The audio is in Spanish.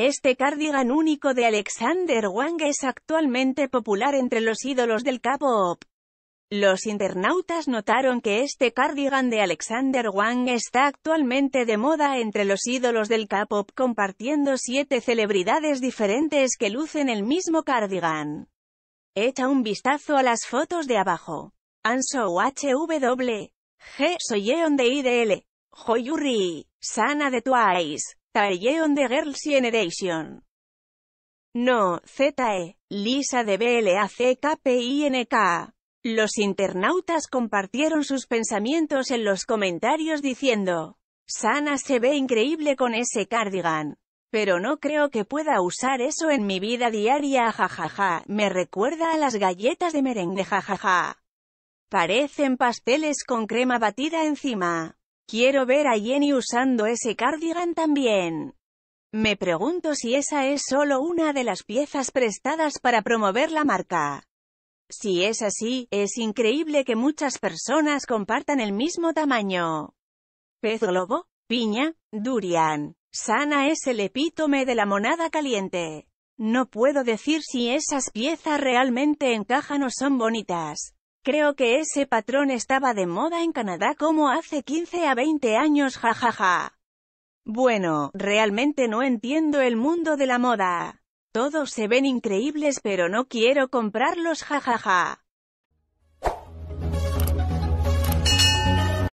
Este cardigan único de Alexander Wang es actualmente popular entre los ídolos del K-pop. Los internautas notaron que este cardigan de Alexander Wang está actualmente de moda entre los ídolos del K-pop compartiendo siete celebridades diferentes que lucen el mismo cardigan. Echa un vistazo a las fotos de abajo. Anso HW. G. Soyeon de IDL. Hoyuri. Sana de Twice. ON The Girls Generation. No, ZE. Lisa de BLACKPINK. Los internautas compartieron sus pensamientos en los comentarios diciendo, Sana se ve increíble con ese cardigan. Pero no creo que pueda usar eso en mi vida diaria jajaja, me recuerda a las galletas de merengue jajaja. Parecen pasteles con crema batida encima. Quiero ver a Jenny usando ese cardigan también. Me pregunto si esa es solo una de las piezas prestadas para promover la marca. Si es así, es increíble que muchas personas compartan el mismo tamaño. Pez globo, piña, durian. Sana es el epítome de la monada caliente. No puedo decir si esas piezas realmente encajan o son bonitas. Creo que ese patrón estaba de moda en Canadá como hace 15 a 20 años jajaja. Bueno, realmente no entiendo el mundo de la moda. Todos se ven increíbles pero no quiero comprarlos jajaja.